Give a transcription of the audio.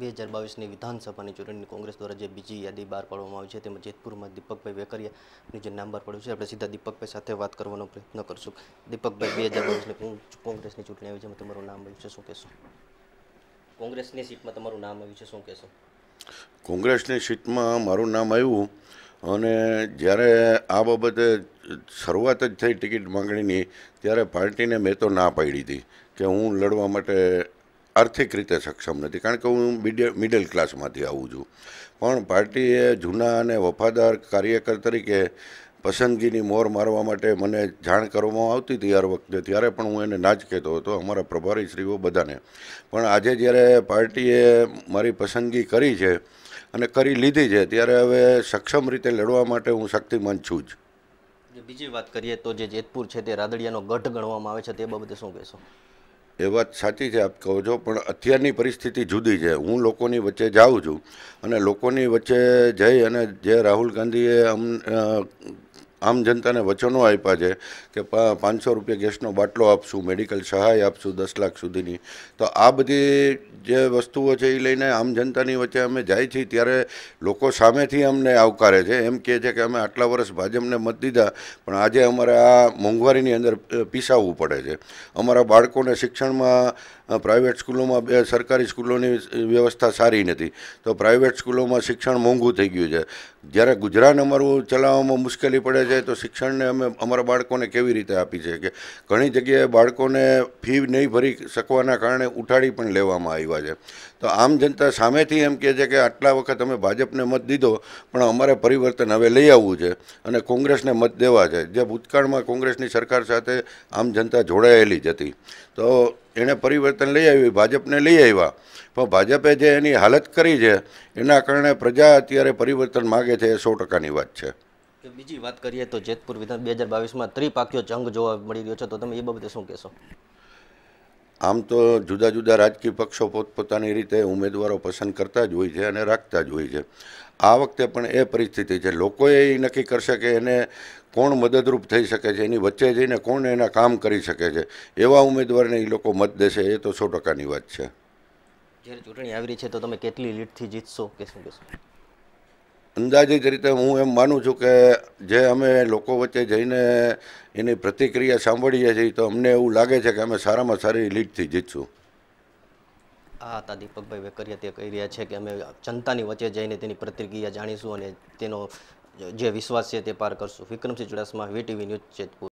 બે હજાર બાવીસની વિધાનસભાની ચૂંટણી કોંગ્રેસ દ્વારા જે બીજી યાદી બહાર પાડવામાં આવી છે તેમાં જેતપુરમાં દીપકભાઈ વેકરિયાનું જે નામ બહાર પડ્યું છે આપણે સીધા દીપકભાઈ સાથે વાત કરવાનો પ્રયત્ન કરશું દીપકભાઈ બે હજાર બાવીસની કોંગ્રેસની ચૂંટણી આવી છે તમારું નામ આવ્યું છે શું કહેશો કોંગ્રેસની સીટમાં તમારું નામ આવ્યું છે શું કહેશો કોંગ્રેસની સીટમાં મારું નામ આવ્યું અને જ્યારે આ બાબતે શરૂઆત જ થઈ ટિકિટ માંગણીની ત્યારે પાર્ટીને મેં તો ના પાડી હતી કે હું લડવા માટે આર્થિક રીતે સક્ષમ નથી કારણ કે હું મિડલ ક્લાસમાંથી આવું છું પણ પાર્ટીએ જૂના અને વફાદાર કાર્યકર તરીકે પસંદગીની મોર મારવા માટે મને જાણ કરવામાં આવતી હતી યાર વખતે ત્યારે પણ હું એને ના જ કહેતો હતો અમારા પ્રભારી શ્રીઓ બધાને પણ આજે જ્યારે પાર્ટીએ મારી પસંદગી કરી છે અને કરી લીધી છે ત્યારે હવે સક્ષમ રીતે લડવા માટે હું શક્તિમાન છું જ બીજી વાત કરીએ તો જે જેતપુર છે તે રાદડિયાનો ગઢ ગણવામાં આવે છે તે બાબતે શું કહેશો એ વાત સાચી છે આપ કહો છો પણ અત્યારની પરિસ્થિતિ જુદી છે હું લોકોની વચ્ચે જાઉં છું અને લોકોની વચ્ચે જઈ અને જે રાહુલ ગાંધીએ અમ આમ જનતાને વચનો આપ્યા છે કે પાંચસો રૂપિયા ગેસનો બાટલો આપશું મેડિકલ સહાય આપશું દસ લાખ સુધીની તો આ બધી જે વસ્તુઓ છે એ લઈને આમ જનતાની વચ્ચે અમે જાય છીએ ત્યારે લોકો સામેથી અમને આવકારે છે એમ કહે છે કે અમે આટલા વર્ષ ભાજપને મત દીધા પણ આજે અમારે આ મોંઘવારીની અંદર પીસાવવું પડે છે અમારા બાળકોને શિક્ષણમાં પ્રાઇવેટ સ્કૂલોમાં સરકારી સ્કૂલોની વ્યવસ્થા સારી નથી તો પ્રાઇવેટ સ્કૂલોમાં શિક્ષણ મોંઘું થઈ ગયું છે જ્યારે ગુજરાન અમારું ચલાવવામાં મુશ્કેલી પડે છે તો શિક્ષણને અમે અમારા બાળકોને કેવી રીતે આપી છે કે ઘણી જગ્યાએ બાળકોને ફી નહીં ભરી શકવાના કારણે ઉઠાડી પણ લેવામાં આવ્યા છે તો આમ જનતા સામેથી એમ કહે છે કે આટલા વખત અમે ભાજપને મત દીધો પણ અમારે પરિવર્તન હવે લઈ આવવું છે અને કોંગ્રેસને મત દેવા છે જે ભૂતકાળમાં કોંગ્રેસની સરકાર સાથે આમ જનતા જોડાયેલી જ હતી તો એણે પરિવર્તન લઈ આવ્યું ભાજપને લઈ આવ્યા પણ ભાજપે જે એની હાલત કરી છે એના કારણે પ્રજા અત્યારે પરિવર્તન માગે છે એ સો ટકાની વાત છે બીજી વાત કરીએ તો જેતપુર વિધાન બે હજાર બાવીસમાં ત્રિપાક્યો જંગ જોવા મળી રહ્યો છે તો તમે એ બાબતે શું કહેશો આમ તો જુદા જુદા રાજકીય પક્ષો પોતપોતાની રીતે ઉમેદવારો પસંદ કરતા જ હોય છે અને રાખતા જ હોય છે આ વખતે પણ એ પરિસ્થિતિ છે લોકોએ એ નક્કી કરશે કે એને કોણ મદદરૂપ થઈ શકે છે એની વચ્ચે જઈને કોણ એના કામ કરી શકે છે એવા ઉમેદવારને એ લોકો મત દેશે એ તો સો ટકાની વાત છે જ્યારે ચૂંટણી આવી રહી છે તો તમે કેટલી લીટથી જીતશો કે શું કહેશો અંદાજિત રીતે હું એમ માનું છું કે જે અમે લોકો વચ્ચે જઈને એની પ્રતિક્રિયા સાંભળીએ છીએ તો અમને એવું લાગે છે કે અમે સારામાં સારી લીડથી જીતશું આ હતા દીપકભાઈ વેકરિયા તે કહી રહ્યા છે કે અમે જનતાની વચ્ચે જઈને તેની પ્રતિક્રિયા જાણીશું અને તેનો જે વિશ્વાસ છે તે પાર કરશું વિક્રમસિંહ ચુડાસમા વીટીવી ન્યૂઝ જેતપુર